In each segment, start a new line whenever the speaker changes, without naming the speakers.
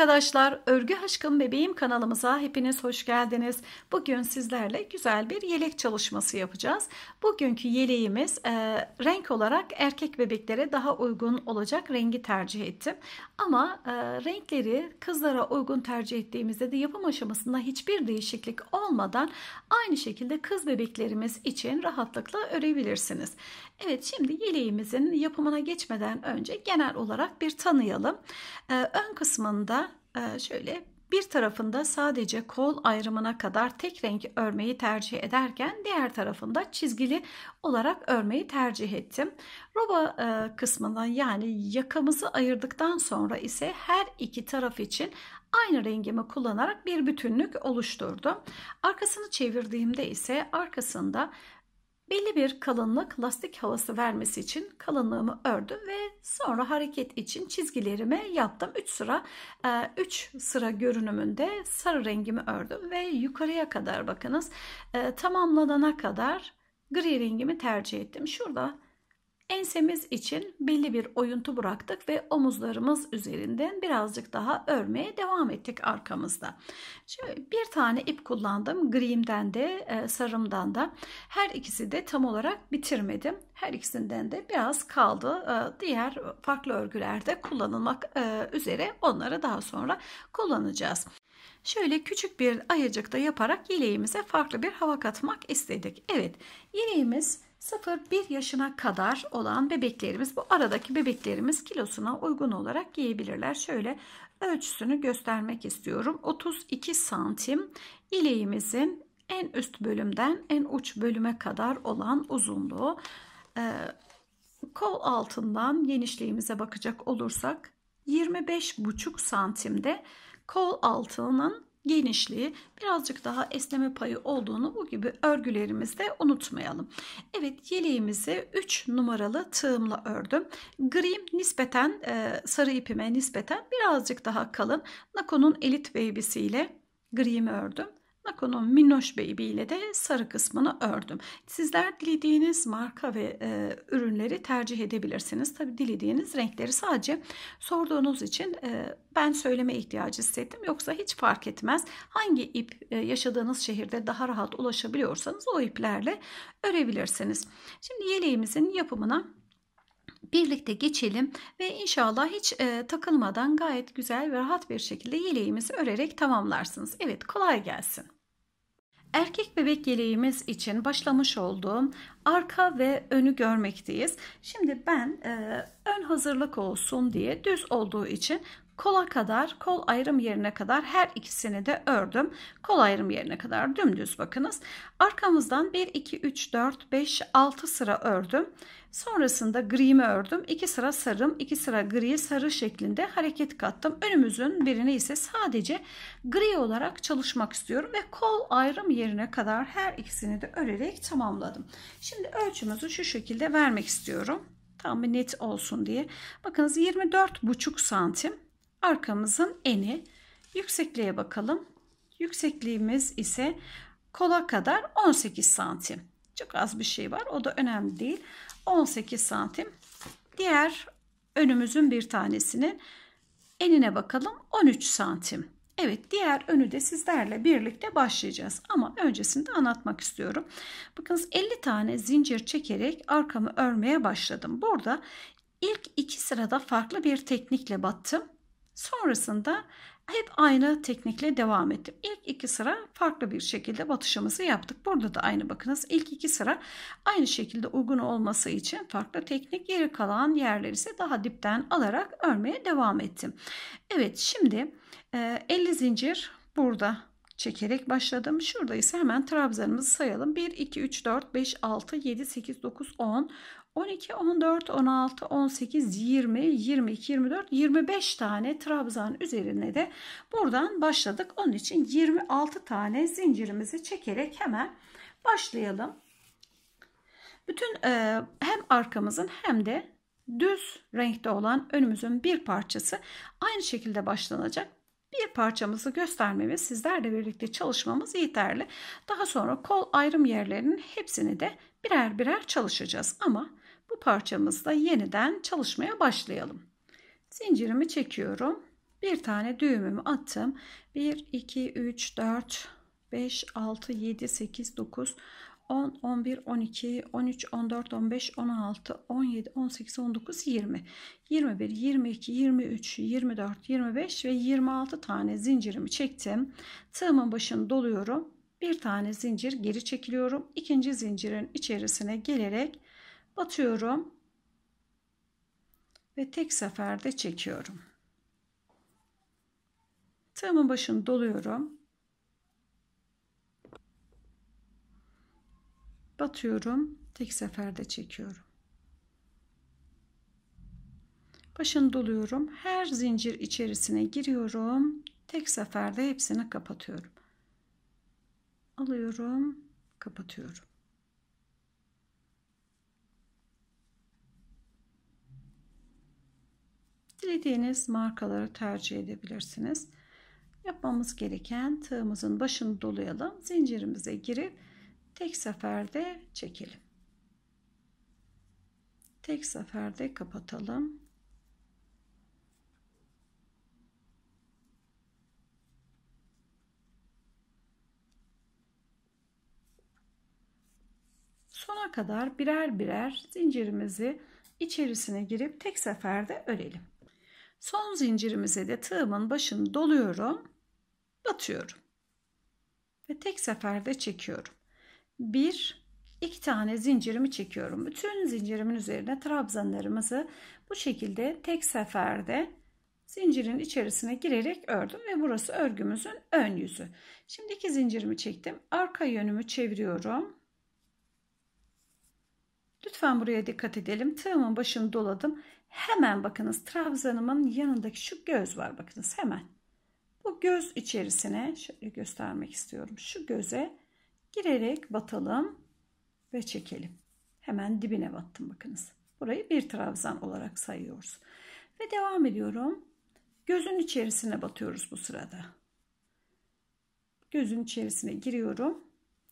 arkadaşlar, Örgü Aşkım Bebeğim kanalımıza hepiniz hoş geldiniz. Bugün sizlerle güzel bir yelek çalışması yapacağız. Bugünkü yeleğimiz e, renk olarak erkek bebeklere daha uygun olacak rengi tercih ettim. Ama e, renkleri kızlara uygun tercih ettiğimizde de yapım aşamasında hiçbir değişiklik olmadan aynı şekilde kız bebeklerimiz için rahatlıkla örebilirsiniz. Evet şimdi yeleğimizin yapımına geçmeden önce genel olarak bir tanıyalım. Ee, ön kısmında e, şöyle bir tarafında sadece kol ayrımına kadar tek renk örmeyi tercih ederken diğer tarafında çizgili olarak örmeyi tercih ettim. Roba e, kısmından yani yakamızı ayırdıktan sonra ise her iki taraf için aynı rengimi kullanarak bir bütünlük oluşturdum. Arkasını çevirdiğimde ise arkasında Belli bir kalınlık lastik havası vermesi için kalınlığımı ördüm ve sonra hareket için çizgilerimi yaptım. 3 sıra 3 e, sıra görünümünde sarı rengimi ördüm ve yukarıya kadar bakınız e, tamamlanana kadar gri rengimi tercih ettim. Şurada Ensemiz için belli bir oyuntu bıraktık ve omuzlarımız üzerinden birazcık daha örmeye devam ettik arkamızda. Şimdi bir tane ip kullandım. Grimden de e, sarımdan da. Her ikisi de tam olarak bitirmedim. Her ikisinden de biraz kaldı. E, diğer farklı örgülerde kullanılmak e, üzere onları daha sonra kullanacağız. Şöyle küçük bir da yaparak yeleğimize farklı bir hava katmak istedik. Evet yeleğimiz 0-1 yaşına kadar olan bebeklerimiz bu aradaki bebeklerimiz kilosuna uygun olarak giyebilirler. Şöyle ölçüsünü göstermek istiyorum. 32 santim ileğimizin en üst bölümden en uç bölüme kadar olan uzunluğu. Ee, kol altından genişliğimize bakacak olursak 25,5 santimde kol altının genişliği birazcık daha esneme payı olduğunu bu gibi örgülerimizde unutmayalım. Evet yeleğimizi 3 numaralı tığımla ördüm. Grim nispeten e, sarı ipime nispeten birazcık daha kalın. Nako'nun Elite Baby'siyle grimi ördüm. Nako'nun Minnoş Baby ile de sarı kısmını ördüm. Sizler dilediğiniz marka ve e, ürünleri tercih edebilirsiniz. Tabi dilediğiniz renkleri sadece sorduğunuz için e, ben söyleme ihtiyacı hissettim. Yoksa hiç fark etmez. Hangi ip e, yaşadığınız şehirde daha rahat ulaşabiliyorsanız o iplerle örebilirsiniz. Şimdi yeleğimizin yapımına birlikte geçelim ve inşallah hiç e, takılmadan gayet güzel ve rahat bir şekilde yeleğimizi örerek tamamlarsınız. Evet kolay gelsin. Erkek bebek yeleğimiz için başlamış olduğum arka ve önü görmekteyiz. Şimdi ben e, ön hazırlık olsun diye düz olduğu için kola kadar kol ayrım yerine kadar her ikisini de ördüm. Kol ayrım yerine kadar dümdüz bakınız. Arkamızdan 1, 2, 3, 4, 5, 6 sıra ördüm. Sonrasında grimi ördüm. 2 sıra sarım, 2 sıra gri sarı şeklinde hareket kattım. Önümüzün birini ise sadece gri olarak çalışmak istiyorum ve kol ayrım yerine kadar her ikisini de örerek tamamladım. Şimdi ölçümüzü şu şekilde vermek istiyorum. Tam bir net olsun diye. Bakınız 24,5 santim arkamızın eni. Yüksekliğe bakalım. Yüksekliğimiz ise kola kadar 18 santim. Çok az bir şey var. O da önemli değil. 18 santim. Diğer önümüzün bir tanesinin enine bakalım. 13 santim. Evet diğer önü de sizlerle birlikte başlayacağız ama öncesinde anlatmak istiyorum. Bakınız 50 tane zincir çekerek arkamı örmeye başladım. Burada ilk iki sırada farklı bir teknikle battım. Sonrasında hep aynı teknikle devam ettim. İlk iki sıra farklı bir şekilde batışımızı yaptık. Burada da aynı bakınız. İlk iki sıra aynı şekilde uygun olması için farklı teknik. Geri kalan yerler ise daha dipten alarak örmeye devam ettim. Evet şimdi 50 e, zincir burada çekerek başladım. Şurada ise hemen trabzanımızı sayalım. 1, 2, 3, 4, 5, 6, 7, 8, 9, 10, 12, 14, 16, 18, 20, 22, 24, 25 tane trabzan üzerine de buradan başladık. Onun için 26 tane zincirimizi çekerek hemen başlayalım. Bütün e, hem arkamızın hem de düz renkte olan önümüzün bir parçası aynı şekilde başlanacak. Bir parçamızı göstermemiz, sizlerle birlikte çalışmamız yeterli. Daha sonra kol ayrım yerlerinin hepsini de birer birer çalışacağız ama bu parçamızda yeniden çalışmaya başlayalım. Zincirimi çekiyorum. Bir tane düğümümü attım. 1, 2, 3, 4, 5, 6, 7, 8, 9, 10, 11, 12, 13, 14, 15, 16, 17, 18, 19, 20, 21, 22, 23, 24, 25 ve 26 tane zincirimi çektim. Tığımın başını doluyorum. Bir tane zincir geri çekiliyorum. İkinci zincirin içerisine gelerek batıyorum ve tek seferde çekiyorum. Tığımın başını doluyorum. Batıyorum, tek seferde çekiyorum. Başını doluyorum. Her zincir içerisine giriyorum. Tek seferde hepsini kapatıyorum. Alıyorum, kapatıyorum. Dilediğiniz markaları tercih edebilirsiniz. Yapmamız gereken tığımızın başını dolayalım. Zincirimize girip tek seferde çekelim. Tek seferde kapatalım. Sona kadar birer birer zincirimizi içerisine girip tek seferde örelim. Son zincirimize de tığımın başını doluyorum. Batıyorum. Ve tek seferde çekiyorum. Bir, iki tane zincirimi çekiyorum. Bütün zincirimin üzerine trabzanlarımızı bu şekilde tek seferde zincirin içerisine girerek ördüm ve burası örgümüzün ön yüzü. Şimdi iki zincirimi çektim. Arka yönümü çeviriyorum. Lütfen buraya dikkat edelim. Tığımın başını doladım. Hemen bakınız trabzanımın yanındaki şu göz var bakınız hemen. Bu göz içerisine şöyle göstermek istiyorum. Şu göze girerek batalım ve çekelim. Hemen dibine battım bakınız. Burayı bir trabzan olarak sayıyoruz. Ve devam ediyorum. Gözün içerisine batıyoruz bu sırada. Gözün içerisine giriyorum.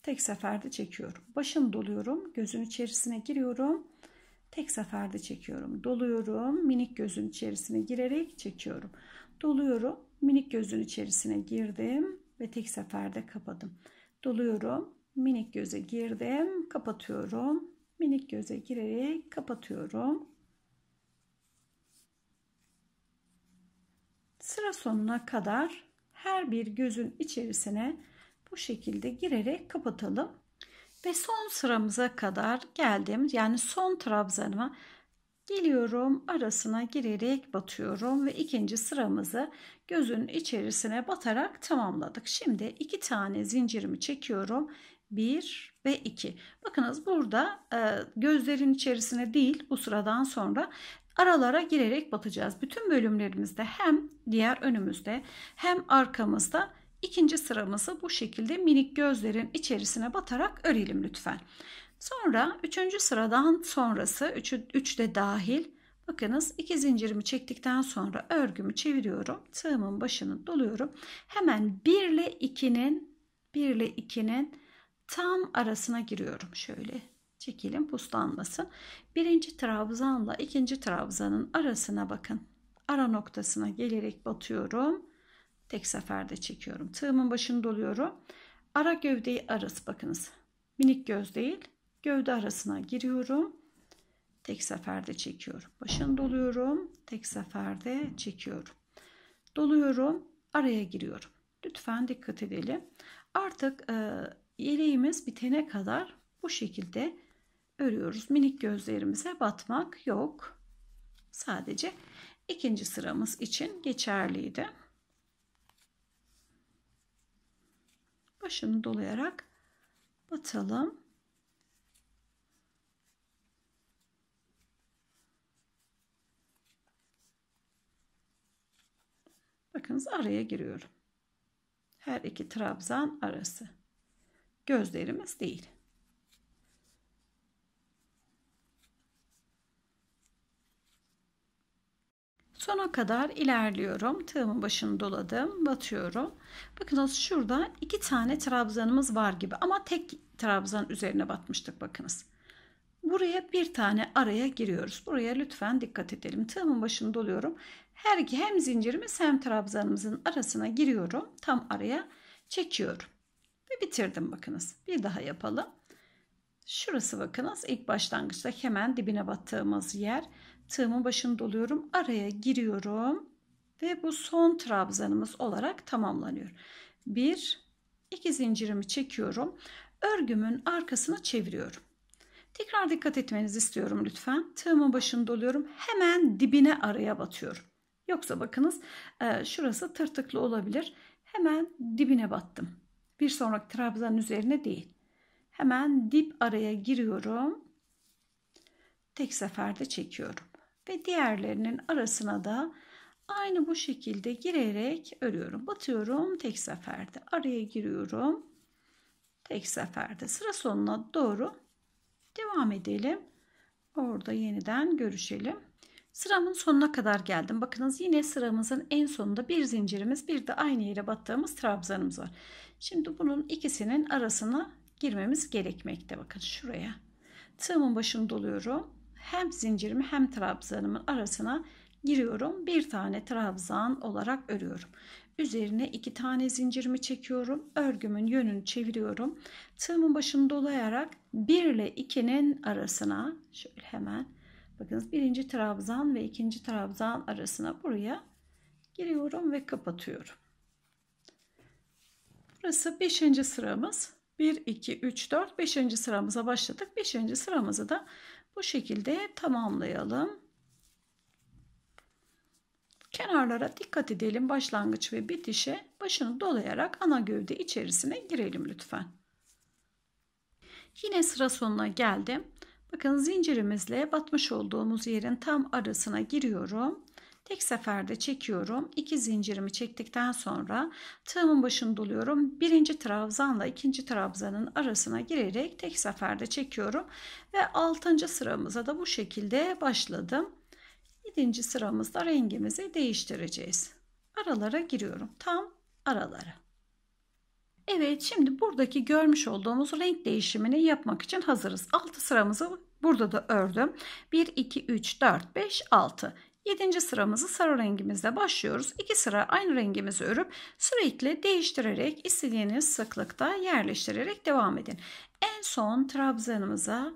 Tek seferde çekiyorum. Başım doluyorum. Gözün içerisine giriyorum. Tek seferde çekiyorum. Doluyorum. Minik gözün içerisine girerek çekiyorum. Doluyorum. Minik gözün içerisine girdim ve tek seferde kapadım. Doluyorum. Minik göze girdim. Kapatıyorum. Minik göze girerek kapatıyorum. Sıra sonuna kadar her bir gözün içerisine bu şekilde girerek kapatalım ve son sıramıza kadar geldim. Yani son trabzanıma geliyorum arasına girerek batıyorum ve ikinci sıramızı gözün içerisine batarak tamamladık. Şimdi iki tane zincirimi çekiyorum. bir ve iki. Bakınız burada e, gözlerin içerisine değil bu sıradan sonra aralara girerek batacağız. Bütün bölümlerimizde hem diğer önümüzde hem arkamızda İkinci sıramızı bu şekilde minik gözlerin içerisine batarak örelim lütfen. Sonra üçüncü sıradan sonrası, üçü, üç de dahil. Bakınız iki zincirimi çektikten sonra örgümü çeviriyorum. Tığımın başını doluyorum. Hemen 1 ile 2'nin 1 ile 2'nin tam arasına giriyorum. Şöyle çekelim puslanmasın. Birinci trabzanla ikinci trabzanın arasına bakın. Ara noktasına gelerek batıyorum Tek seferde çekiyorum. Tığımın başını doluyorum. Ara gövdeyi arası bakınız. Minik göz değil. Gövde arasına giriyorum. Tek seferde çekiyorum. Başını doluyorum. Tek seferde çekiyorum. Doluyorum. Araya giriyorum. Lütfen dikkat edelim. Artık e, yeleğimiz bitene kadar bu şekilde örüyoruz. Minik gözlerimize batmak yok. Sadece ikinci sıramız için geçerliydi. başını dolayarak batalım. Bakınız araya giriyorum. Her iki trabzan arası. Gözlerimiz değil. Sona kadar ilerliyorum. Tığımın başını doladım. Batıyorum. Bakınız şurada iki tane trabzanımız var gibi ama tek trabzan üzerine batmıştık bakınız. Buraya bir tane araya giriyoruz. Buraya lütfen dikkat edelim. Tığımın başını doluyorum. Her iki hem zincirimiz hem trabzanımızın arasına giriyorum. Tam araya çekiyorum. Ve bitirdim bakınız. Bir daha yapalım. Şurası bakınız ilk başlangıçta hemen dibine battığımız yer tığımın başını doluyorum. Araya giriyorum. Ve bu son trabzanımız olarak tamamlanıyor. Bir, iki zincirimi çekiyorum. Örgümün arkasını çeviriyorum. Tekrar dikkat etmenizi istiyorum lütfen. Tığımın başını doluyorum. Hemen dibine araya batıyorum. Yoksa bakınız e, şurası tırtıklı olabilir. Hemen dibine battım. Bir sonraki trabzanın üzerine değil. Hemen dip araya giriyorum. Tek seferde çekiyorum ve diğerlerinin arasına da aynı bu şekilde girerek örüyorum. Batıyorum tek seferde. Araya giriyorum. Tek seferde. Sıra sonuna doğru devam edelim. Orada yeniden görüşelim. Sıramın sonuna kadar geldim. Bakınız yine sıramızın en sonunda bir zincirimiz bir de aynı yere battığımız trabzanımız var. Şimdi bunun ikisinin arasına girmemiz gerekmekte. Bakın şuraya. Tığımın başını doluyorum hem zincirimi hem trabzanımın arasına giriyorum. Bir tane trabzan olarak örüyorum. Üzerine iki tane zincirimi çekiyorum. Örgümün yönünü çeviriyorum. Tığımın başını dolayarak 1 ile 2'nin arasına şöyle hemen bakınız birinci trabzan ve ikinci trabzan arasına buraya giriyorum ve kapatıyorum. Burası 5. sıramız. 1, 2, 3, 4, 5. sıramıza başladık. 5. sıramızı da bu şekilde tamamlayalım. Kenarlara dikkat edelim. Başlangıç ve bitişe başını dolayarak ana gövde içerisine girelim lütfen. Yine sıra sonuna geldim. Bakın zincirimizle batmış olduğumuz yerin tam arasına giriyorum. Tek seferde çekiyorum. 2 zincirimi çektikten sonra tığımın başını doluyorum. Birinci trabzanla ikinci trabzanın arasına girerek tek seferde çekiyorum. Ve altıncı sıramıza da bu şekilde başladım. Yedinci sıramızda rengimizi değiştireceğiz. Aralara giriyorum. Tam aralara. Evet şimdi buradaki görmüş olduğumuz renk değişimini yapmak için hazırız. 6 sıramızı burada da ördüm. 1, 2, 3, 4, 5, 6. 7. sıramızı sarı rengimizle başlıyoruz. 2 sıra aynı rengimizi örüp sürekli değiştirerek istediğiniz sıklıkta yerleştirerek devam edin. En son trabzanımıza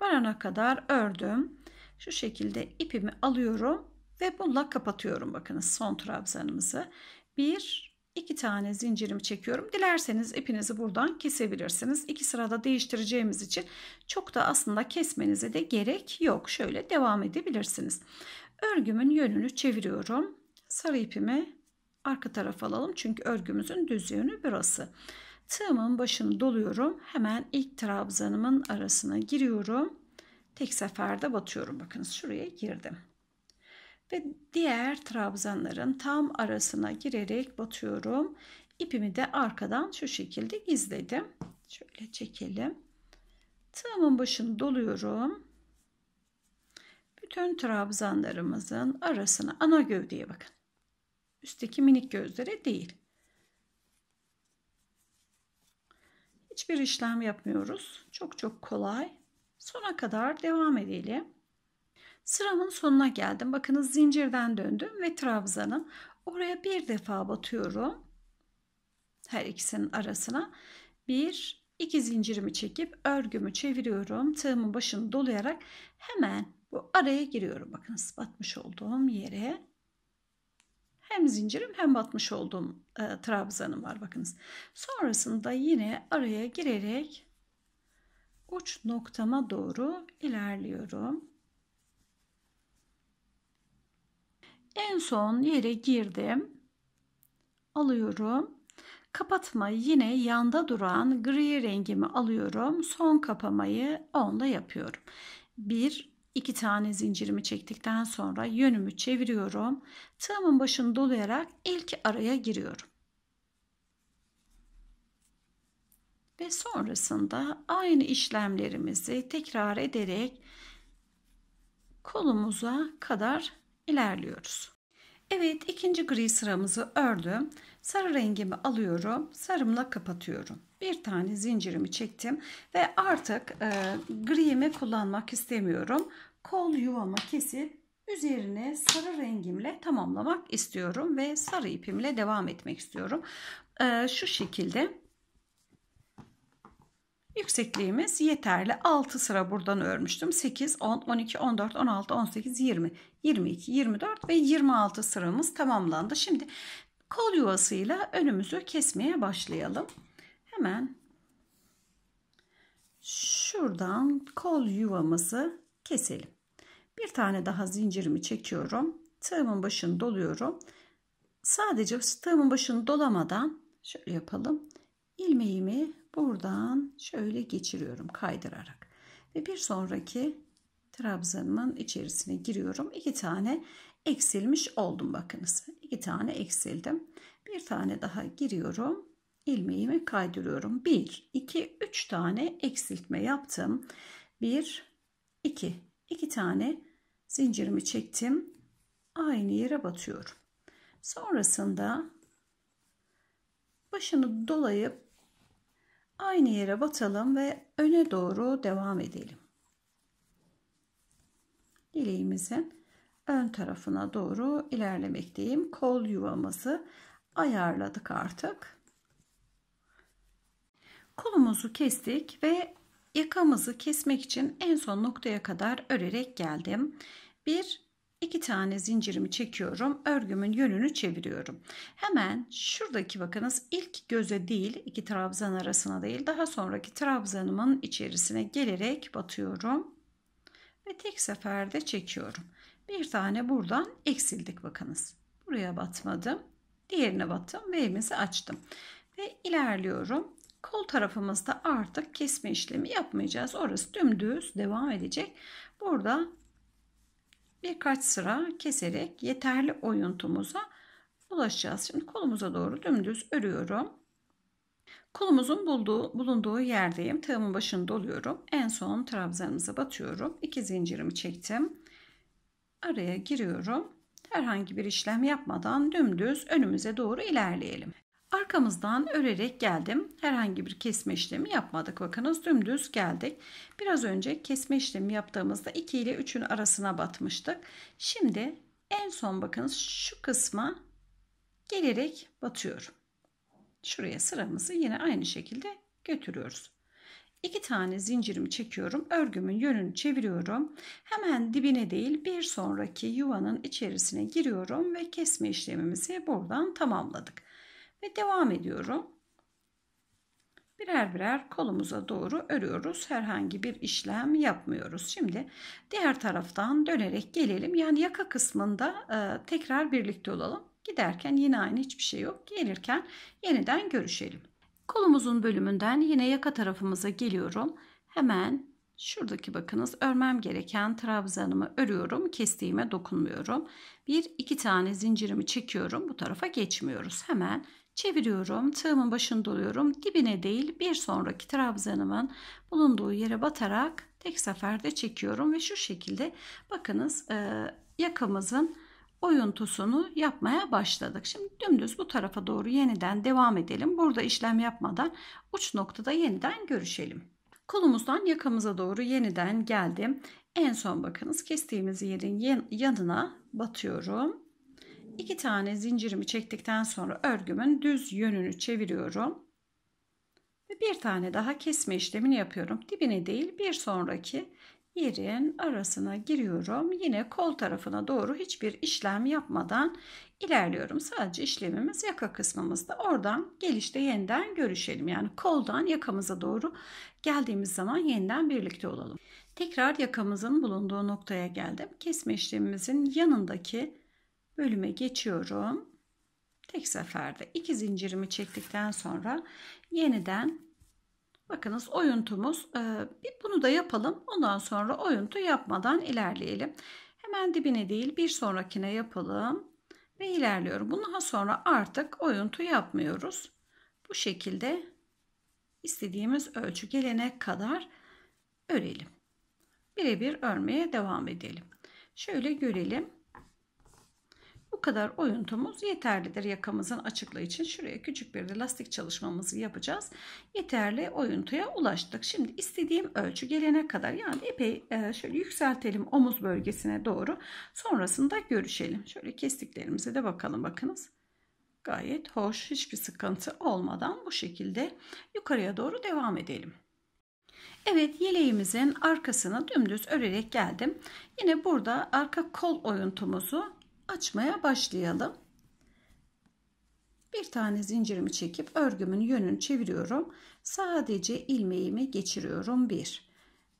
varana kadar ördüm. Şu şekilde ipimi alıyorum ve bununla kapatıyorum bakınız son trabzanımızı. 1 2 tane zincirimi çekiyorum. Dilerseniz ipinizi buradan kesebilirsiniz. İki sırada değiştireceğimiz için çok da aslında kesmenize de gerek yok. Şöyle devam edebilirsiniz. Örgümün yönünü çeviriyorum. Sarı ipimi arka tarafa alalım. Çünkü örgümüzün düz yönü burası. Tığımın başını doluyorum. Hemen ilk trabzanımın arasına giriyorum. Tek seferde batıyorum. Bakınız şuraya girdim. Ve diğer trabzanların tam arasına girerek batıyorum. İpimi de arkadan şu şekilde gizledim. Şöyle çekelim. Tığımın başını doluyorum bütün trabzanlarımızın arasına ana gövdeye bakın. Üstteki minik gözlere değil. Hiçbir işlem yapmıyoruz. Çok çok kolay. Sona kadar devam edelim. Sıramın sonuna geldim. Bakınız zincirden döndüm ve trabzanım oraya bir defa batıyorum. Her ikisinin arasına bir iki zincirimi çekip örgümü çeviriyorum. Tığımın başını dolayarak hemen bu araya giriyorum. Bakınız batmış olduğum yere hem zincirim hem batmış olduğum e, trabzanım var bakınız. Sonrasında yine araya girerek uç noktama doğru ilerliyorum. En son yere girdim. Alıyorum. Kapatma yine yanda duran gri rengimi alıyorum. Son kapamayı onda yapıyorum. 1 2 tane zincirimi çektikten sonra yönümü çeviriyorum. Tığımın başını dolayarak ilk araya giriyorum. Ve sonrasında aynı işlemlerimizi tekrar ederek kolumuza kadar ilerliyoruz. Evet ikinci gri sıramızı ördüm. Sarı rengimi alıyorum. Sarımla kapatıyorum. Bir tane zincirimi çektim ve artık e, griimi kullanmak istemiyorum kol yuvamı kesip üzerine sarı rengimle tamamlamak istiyorum ve sarı ipimle devam etmek istiyorum. Ee, şu şekilde yüksekliğimiz yeterli. 6 sıra buradan örmüştüm. 8, 10, 12, 14, 16, 18, 20, 22, 24 ve 26 sıramız tamamlandı. Şimdi kol yuvasıyla önümüzü kesmeye başlayalım. Hemen şuradan kol yuvamızı keselim. Bir tane daha zincirimi çekiyorum. Tığımın başını doluyorum. Sadece tığımın başını dolamadan şöyle yapalım. Ilmeğimi buradan şöyle geçiriyorum kaydırarak. Ve bir sonraki trabzanımın içerisine giriyorum. İki tane eksilmiş oldum bakınız. İki tane eksildim. Bir tane daha giriyorum. Ilmeğimi kaydırıyorum. 1, 2, 3 tane eksiltme yaptım. 1, 2, iki tane zincirimi çektim. Aynı yere batıyorum. Sonrasında başını dolayıp aynı yere batalım ve öne doğru devam edelim. Dileğimizin ön tarafına doğru ilerlemekteyim. Kol yuvamızı ayarladık artık. Kolumuzu kestik ve yakamızı kesmek için en son noktaya kadar örerek geldim. Bir, iki tane zincirimi çekiyorum. Örgümün yönünü çeviriyorum. Hemen şuradaki bakınız ilk göze değil iki trabzan arasına değil daha sonraki trabzanımın içerisine gelerek batıyorum. Ve tek seferde çekiyorum. Bir tane buradan eksildik bakınız. Buraya batmadım. Diğerine battım ve elimizi açtım. Ve ilerliyorum. Kol tarafımızda artık kesme işlemi yapmayacağız. Orası dümdüz devam edecek. Burada birkaç sıra keserek yeterli oyuntumuza ulaşacağız. Şimdi kolumuza doğru dümdüz örüyorum. Kolumuzun bulduğu, bulunduğu yerdeyim. Tığımın başını doluyorum. En son trabzanımıza batıyorum. İki zincirimi çektim. Araya giriyorum. Herhangi bir işlem yapmadan dümdüz önümüze doğru ilerleyelim. Arkamızdan örerek geldim. Herhangi bir kesme işlemi yapmadık. Bakınız dümdüz geldik. Biraz önce kesme işlemi yaptığımızda 2 ile 3'ün arasına batmıştık. Şimdi en son bakınız şu kısma gelerek batıyorum. Şuraya sıramızı yine aynı şekilde götürüyoruz. 2 tane zincirimi çekiyorum. Örgümün yönünü çeviriyorum. Hemen dibine değil bir sonraki yuvanın içerisine giriyorum ve kesme işlemimizi buradan tamamladık ve devam ediyorum. Birer birer kolumuza doğru örüyoruz. Herhangi bir işlem yapmıyoruz. Şimdi diğer taraftan dönerek gelelim. Yani yaka kısmında e, tekrar birlikte olalım. Giderken yine aynı hiçbir şey yok. Gelirken yeniden görüşelim. Kolumuzun bölümünden yine yaka tarafımıza geliyorum. Hemen şuradaki bakınız örmem gereken trabzanımı örüyorum. Kestiğime dokunmuyorum. Bir iki tane zincirimi çekiyorum. Bu tarafa geçmiyoruz. Hemen çeviriyorum. Tığımın başını doluyorum. Dibine değil bir sonraki trabzanımın bulunduğu yere batarak tek seferde çekiyorum. Ve şu şekilde bakınız e, yakamızın oyuntusunu yapmaya başladık. Şimdi dümdüz bu tarafa doğru yeniden devam edelim. Burada işlem yapmadan uç noktada yeniden görüşelim. Kolumuzdan yakamıza doğru yeniden geldim. En son bakınız kestiğimiz yerin yanına batıyorum İki tane zincirimi çektikten sonra örgümün düz yönünü çeviriyorum. Ve bir tane daha kesme işlemini yapıyorum. Dibine değil bir sonraki yerin arasına giriyorum. Yine kol tarafına doğru hiçbir işlem yapmadan ilerliyorum. Sadece işlemimiz yaka kısmımızda. Oradan gelişte yeniden görüşelim. Yani koldan yakamıza doğru geldiğimiz zaman yeniden birlikte olalım. Tekrar yakamızın bulunduğu noktaya geldim. Kesme işlemimizin yanındaki bölüme geçiyorum. Tek seferde iki zincirimi çektikten sonra yeniden bakınız oyuntumuz e, bunu da yapalım. Ondan sonra oyuntu yapmadan ilerleyelim. Hemen dibine değil bir sonrakine yapalım ve ilerliyorum. Bundan sonra artık oyuntu yapmıyoruz. Bu şekilde istediğimiz ölçü gelene kadar örelim. Birebir örmeye devam edelim. Şöyle görelim. Bu kadar oyuntumuz yeterlidir yakamızın açıklığı için. Şuraya küçük bir de lastik çalışmamızı yapacağız. Yeterli oyuntuya ulaştık. Şimdi istediğim ölçü gelene kadar yani epey e, şöyle yükseltelim omuz bölgesine doğru. Sonrasında görüşelim. Şöyle kestiklerimize de bakalım bakınız gayet hoş, hiçbir sıkıntı olmadan bu şekilde yukarıya doğru devam edelim. Evet yeleğimizin arkasını dümdüz örerek geldim. Yine burada arka kol oyuntumuzu açmaya başlayalım. Bir tane zincirimi çekip örgümün yönünü çeviriyorum. Sadece ilmeğimi geçiriyorum. 1.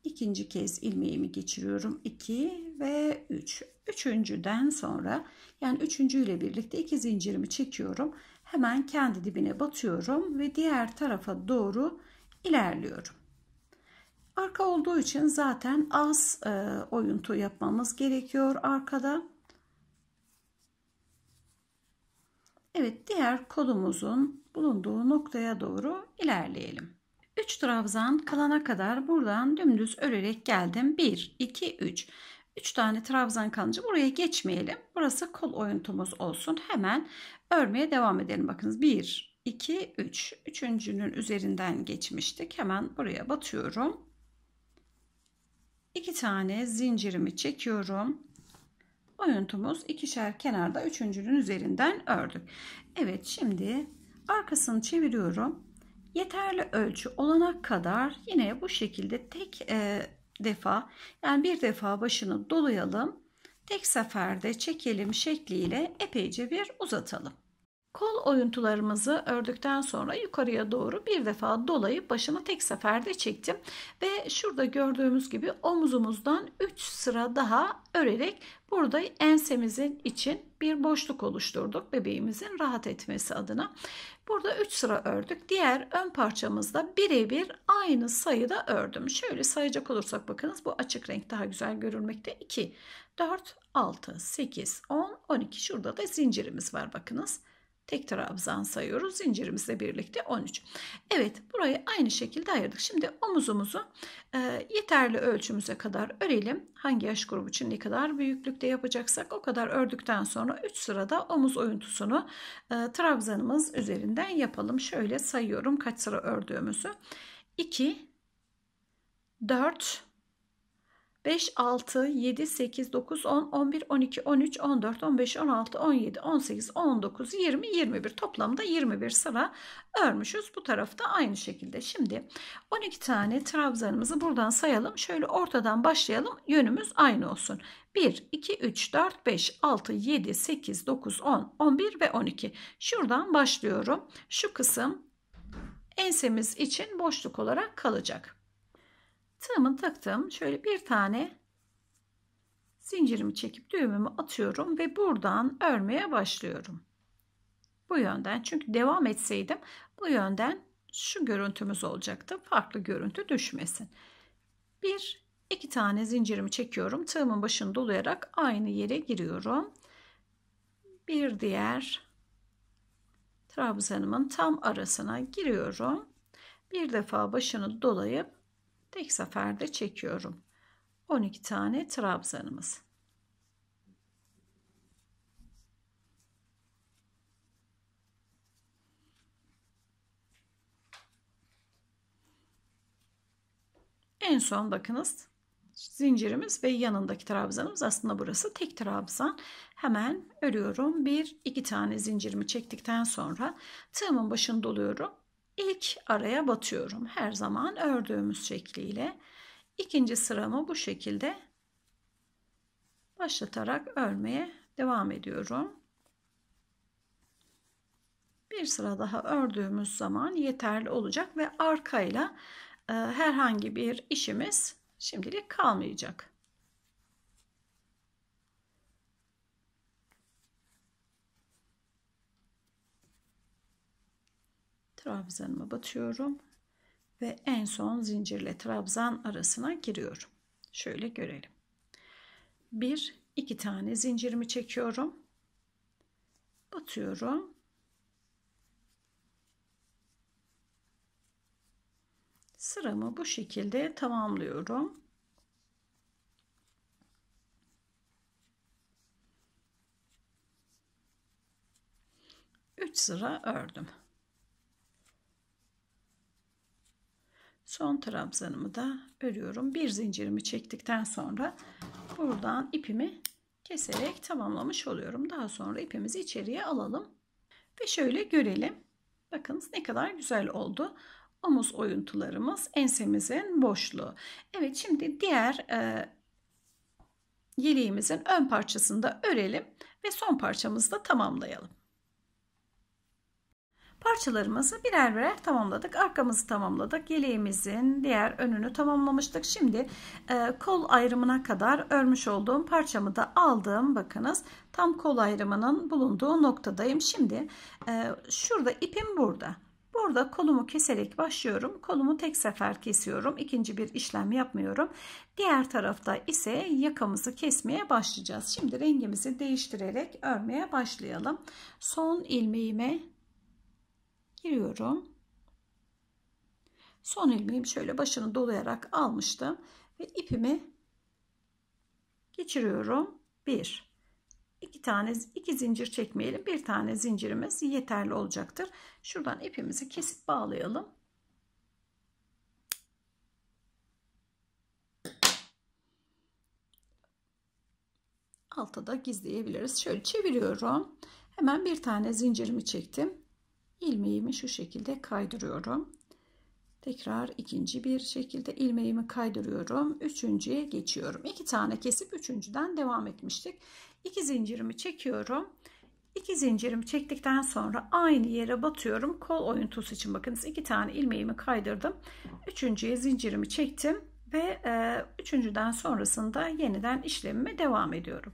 İkinci kez ilmeğimi geçiriyorum. 2 ve 3. Üç. Üçüncüden sonra yani üçüncüyle birlikte iki zincirimi çekiyorum. Hemen kendi dibine batıyorum ve diğer tarafa doğru ilerliyorum. Arka olduğu için zaten az e, oyuntu yapmamız gerekiyor arkada. Evet diğer kolumuzun bulunduğu noktaya doğru ilerleyelim. 3 trabzan kalana kadar buradan dümdüz örerek geldim. 1, 2, 3. 3 tane trabzan kalınca buraya geçmeyelim. Burası kol oyuntumuz olsun. Hemen örmeye devam edelim. Bakınız 1, 2, 3. Üçüncünün üzerinden geçmiştik. Hemen buraya batıyorum. 2 tane zincirimi çekiyorum oyuntumuz ikişer kenarda üçüncünün üzerinden ördük. Evet şimdi arkasını çeviriyorum. Yeterli ölçü olana kadar yine bu şekilde tek e, defa yani bir defa başını dolayalım. Tek seferde çekelim şekliyle epeyce bir uzatalım. Kol oyuntularımızı ördükten sonra yukarıya doğru bir defa dolayıp başımı tek seferde çektim. Ve şurada gördüğümüz gibi omuzumuzdan 3 sıra daha örerek burada ensemizin için bir boşluk oluşturduk bebeğimizin rahat etmesi adına. Burada 3 sıra ördük. Diğer ön parçamızda birebir aynı sayıda ördüm. Şöyle sayacak olursak bakınız bu açık renk daha güzel görülmekte. 2, 4, 6, 8, 10, 12. Şurada da zincirimiz var bakınız. Tek trabzan sayıyoruz. Zincirimizle birlikte 13. Evet burayı aynı şekilde ayırdık. Şimdi omuzumuzu e, yeterli ölçümüze kadar örelim. Hangi yaş grubu için ne kadar büyüklükte yapacaksak o kadar ördükten sonra 3 sırada omuz oyuntusunu e, trabzanımız üzerinden yapalım. Şöyle sayıyorum kaç sıra ördüğümüzü. 2 4 5, 6, 7, 8, 9, 10, 11, 12, 13, 14, 15, 16, 17, 18, 19, 20, 21 toplamda 21 sıra örmüşüz. Bu tarafta aynı şekilde. Şimdi 12 tane trabzanımızı buradan sayalım. Şöyle ortadan başlayalım. Yönümüz aynı olsun. 1, 2, 3, 4, 5, 6, 7, 8, 9, 10, 11 ve 12. Şuradan başlıyorum. Şu kısım ensemiz için boşluk olarak kalacak. Tığımı taktığım Şöyle bir tane zincirimi çekip düğümümü atıyorum ve buradan örmeye başlıyorum. Bu yönden çünkü devam etseydim bu yönden şu görüntümüz olacaktı. Farklı görüntü düşmesin. Bir, iki tane zincirimi çekiyorum. Tığımın başını dolayarak aynı yere giriyorum. Bir diğer trabzanımın tam arasına giriyorum. Bir defa başını dolayıp tek seferde çekiyorum. 12 tane trabzanımız. En son bakınız zincirimiz ve yanındaki trabzanımız aslında burası tek trabzan. Hemen örüyorum. Bir iki tane zincirimi çektikten sonra tığımın başını doluyorum İlk araya batıyorum. Her zaman ördüğümüz şekliyle. İkinci sıramı bu şekilde başlatarak örmeye devam ediyorum. Bir sıra daha ördüğümüz zaman yeterli olacak ve arkayla e, herhangi bir işimiz şimdilik kalmayacak. trabzanımı batıyorum ve en son zincirle trabzan arasına giriyorum. Şöyle görelim. Bir, iki tane zincirimi çekiyorum. Batıyorum. Sıramı bu şekilde tamamlıyorum. Üç sıra ördüm. son trabzanımı da örüyorum. Bir zincirimi çektikten sonra buradan ipimi keserek tamamlamış oluyorum. Daha sonra ipimizi içeriye alalım ve şöyle görelim. Bakınız ne kadar güzel oldu. Omuz oyuntularımız ensemizin boşluğu. Evet şimdi diğer e, yeleğimizin ön parçasını da örelim ve son parçamızı da tamamlayalım. Parçalarımızı birer birer tamamladık. Arkamızı tamamladık. Yeleğimizin diğer önünü tamamlamıştık. Şimdi e, kol ayrımına kadar örmüş olduğum parçamı da aldım. Bakınız tam kol ayrımının bulunduğu noktadayım. Şimdi e, şurada ipim burada. Burada kolumu keserek başlıyorum. Kolumu tek sefer kesiyorum. İkinci bir işlem yapmıyorum. Diğer tarafta ise yakamızı kesmeye başlayacağız. Şimdi rengimizi değiştirerek örmeye başlayalım. Son ilmeğime giriyorum. Son ilmeğim şöyle başını dolayarak almıştım ve ipimi geçiriyorum. Bir, iki tane iki zincir çekmeyelim. Bir tane zincirimiz yeterli olacaktır. Şuradan ipimizi kesip bağlayalım. Altta da gizleyebiliriz. Şöyle çeviriyorum. Hemen bir tane zincirimi çektim ilmeğimi şu şekilde kaydırıyorum. Tekrar ikinci bir şekilde ilmeğimi kaydırıyorum. Üçüncüye geçiyorum. İki tane kesip üçüncüden devam etmiştik. İki zincirimi çekiyorum. İki zincirimi çektikten sonra aynı yere batıyorum. Kol oyuntusu için bakınız iki tane ilmeğimi kaydırdım. Üçüncüye zincirimi çektim ve e, üçüncüden sonrasında yeniden işlemime devam ediyorum.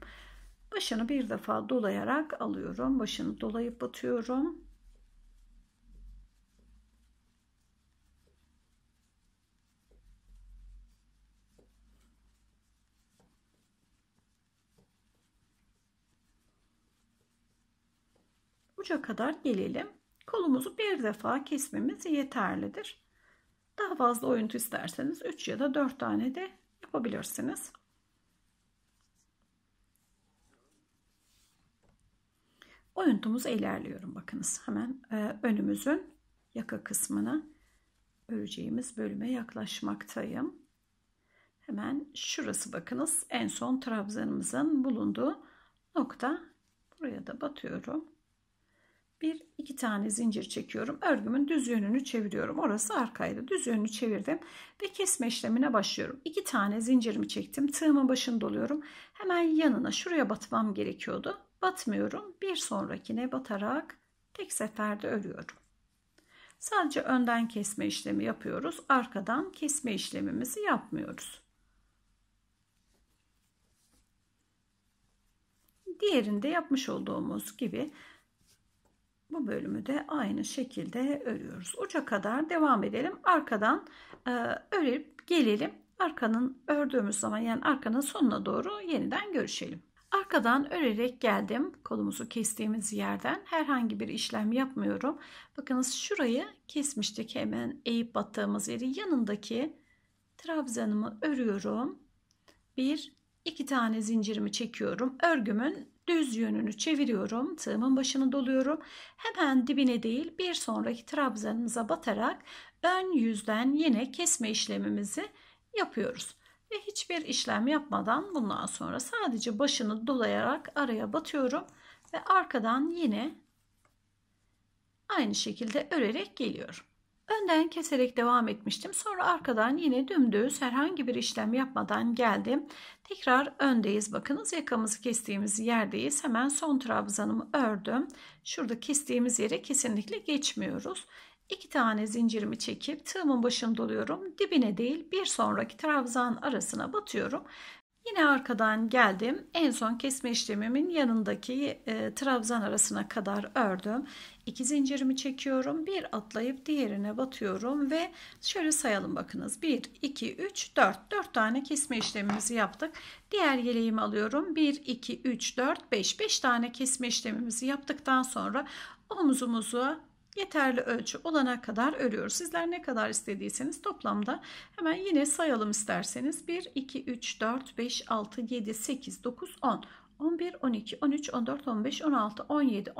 Başını bir defa dolayarak alıyorum. Başını dolayıp batıyorum. uca kadar gelelim. Kolumuzu bir defa kesmemiz yeterlidir. Daha fazla oyuntu isterseniz 3 ya da 4 tane de yapabilirsiniz. Oyuntumuzu ilerliyorum bakınız. Hemen e, önümüzün yaka kısmına öreceğimiz bölüme yaklaşmaktayım. Hemen şurası bakınız en son trabzanımızın bulunduğu nokta. Buraya da batıyorum bir iki tane zincir çekiyorum. Örgümün düz yönünü çeviriyorum. Orası arkaydı. Düz yönünü çevirdim ve kesme işlemine başlıyorum. İki tane zincirimi çektim. Tığımın başını doluyorum. Hemen yanına şuraya batmam gerekiyordu. Batmıyorum. Bir sonrakine batarak tek seferde örüyorum. Sadece önden kesme işlemi yapıyoruz. Arkadan kesme işlemimizi yapmıyoruz. Diğerinde yapmış olduğumuz gibi bu bölümü de aynı şekilde örüyoruz. Uca kadar devam edelim. Arkadan e, örüp gelelim. Arkanın ördüğümüz zaman yani arkanın sonuna doğru yeniden görüşelim. Arkadan örerek geldim. Kolumuzu kestiğimiz yerden herhangi bir işlem yapmıyorum. Bakınız şurayı kesmiştik hemen eğip battığımız yeri. Yanındaki trabzanımı örüyorum. Bir, iki tane zincirimi çekiyorum. Örgümün düz yönünü çeviriyorum. Tığımın başını doluyorum. Hemen dibine değil bir sonraki trabzanımıza batarak ön yüzden yine kesme işlemimizi yapıyoruz. Ve hiçbir işlem yapmadan bundan sonra sadece başını dolayarak araya batıyorum. Ve arkadan yine aynı şekilde örerek geliyorum. Önden keserek devam etmiştim. Sonra arkadan yine dümdüz herhangi bir işlem yapmadan geldim. Tekrar öndeyiz. Bakınız yakamızı kestiğimiz yerdeyiz. Hemen son trabzanımı ördüm. Şurada kestiğimiz yere kesinlikle geçmiyoruz. İki tane zincirimi çekip tığımın başını doluyorum. Dibine değil bir sonraki trabzan arasına batıyorum. Yine arkadan geldim. En son kesme işlemimin yanındaki e, trabzan arasına kadar ördüm. 2 zincirimi çekiyorum. Bir atlayıp diğerine batıyorum ve şöyle sayalım bakınız. 1, 2, 3, 4. 4 tane kesme işlemimizi yaptık. Diğer yeleğimi alıyorum. 1, 2, 3, 4, 5. 5 tane kesme işlemimizi yaptıktan sonra omzumuzu yeterli ölçü olana kadar örüyoruz. Sizler ne kadar istediyseniz toplamda hemen yine sayalım isterseniz. 1, 2, 3, 4, 5, 6, 7, 8, 9, 10. 11, 12, 13, 14, 15, 16, 17,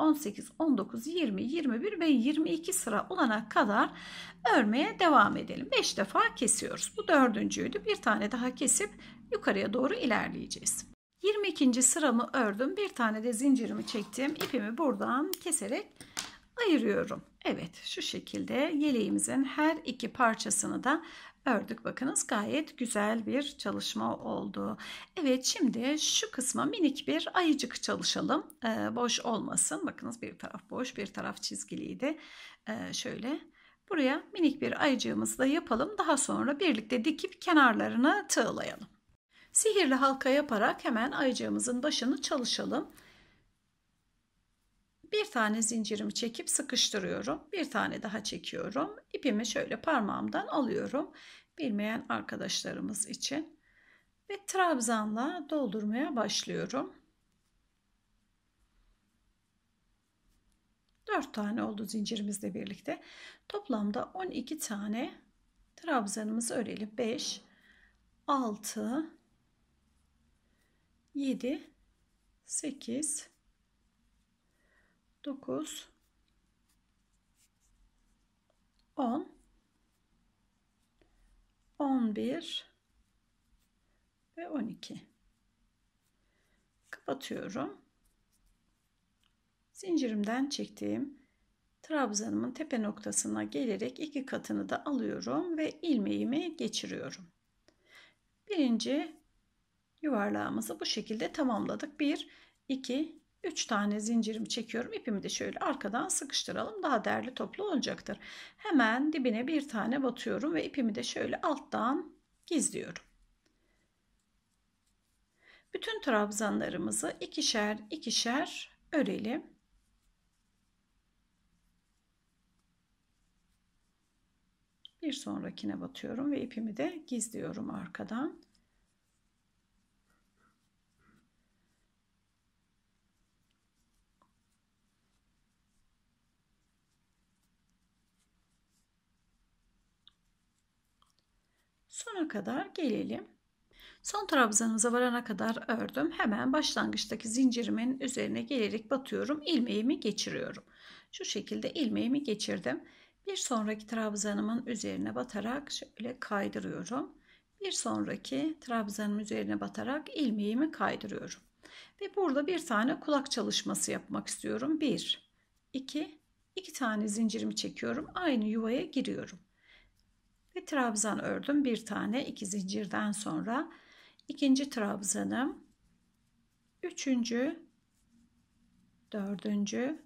18, 19, 20, 21 ve 22 sıra olana kadar örmeye devam edelim. 5 defa kesiyoruz. Bu dördüncüydü. Bir tane daha kesip yukarıya doğru ilerleyeceğiz. 22. sıramı ördüm. Bir tane de zincirimi çektim. İpimi buradan keserek ayırıyorum. Evet şu şekilde yeleğimizin her iki parçasını da ördük. Bakınız gayet güzel bir çalışma oldu. Evet şimdi şu kısma minik bir ayıcık çalışalım. Ee, boş olmasın. Bakınız bir taraf boş bir taraf çizgiliydi. Ee, şöyle buraya minik bir ayıcığımızı da yapalım. Daha sonra birlikte dikip kenarlarına tığlayalım. Sihirli halka yaparak hemen ayıcığımızın başını çalışalım. Bir tane zincirimi çekip sıkıştırıyorum. Bir tane daha çekiyorum. İpimi şöyle parmağımdan alıyorum. Bilmeyen arkadaşlarımız için. Ve trabzanla doldurmaya başlıyorum. 4 tane oldu zincirimizle birlikte. Toplamda 12 tane trabzanımızı örelim. 5, 6, 7, 8, 9 10 11 ve 12 kapatıyorum zincirimden çektiğim trabzanımın tepe noktasına gelerek iki katını da alıyorum ve ilmeğimi geçiriyorum birinci yuvarlağımızı bu şekilde tamamladık 1 2 3 tane zincirimi çekiyorum. İpimi de şöyle arkadan sıkıştıralım. Daha derli toplu olacaktır. Hemen dibine bir tane batıyorum ve ipimi de şöyle alttan gizliyorum. Bütün trabzanlarımızı ikişer ikişer örelim. Bir sonrakine batıyorum ve ipimi de gizliyorum arkadan. sona kadar gelelim. Son trabzanımıza varana kadar ördüm. Hemen başlangıçtaki zincirimin üzerine gelerek batıyorum. ilmeğimi geçiriyorum. Şu şekilde ilmeğimi geçirdim. Bir sonraki trabzanımın üzerine batarak şöyle kaydırıyorum. Bir sonraki trabzanım üzerine batarak ilmeğimi kaydırıyorum. Ve burada bir tane kulak çalışması yapmak istiyorum. 1, 2, 2 tane zincirimi çekiyorum. Aynı yuvaya giriyorum ve trabzan ördüm bir tane iki zincirden sonra ikinci trabzanım üçüncü dördüncü